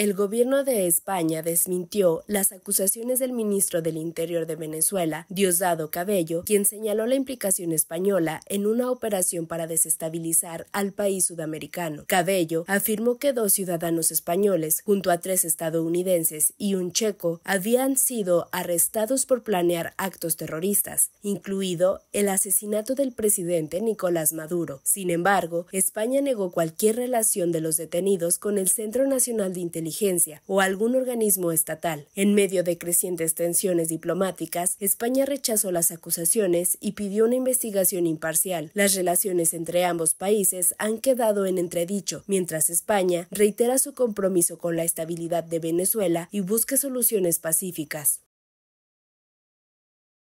El gobierno de España desmintió las acusaciones del ministro del Interior de Venezuela, Diosdado Cabello, quien señaló la implicación española en una operación para desestabilizar al país sudamericano. Cabello afirmó que dos ciudadanos españoles, junto a tres estadounidenses y un checo, habían sido arrestados por planear actos terroristas, incluido el asesinato del presidente Nicolás Maduro. Sin embargo, España negó cualquier relación de los detenidos con el Centro Nacional de Inteligencia o algún organismo estatal. En medio de crecientes tensiones diplomáticas, España rechazó las acusaciones y pidió una investigación imparcial. Las relaciones entre ambos países han quedado en entredicho, mientras España reitera su compromiso con la estabilidad de Venezuela y busca soluciones pacíficas.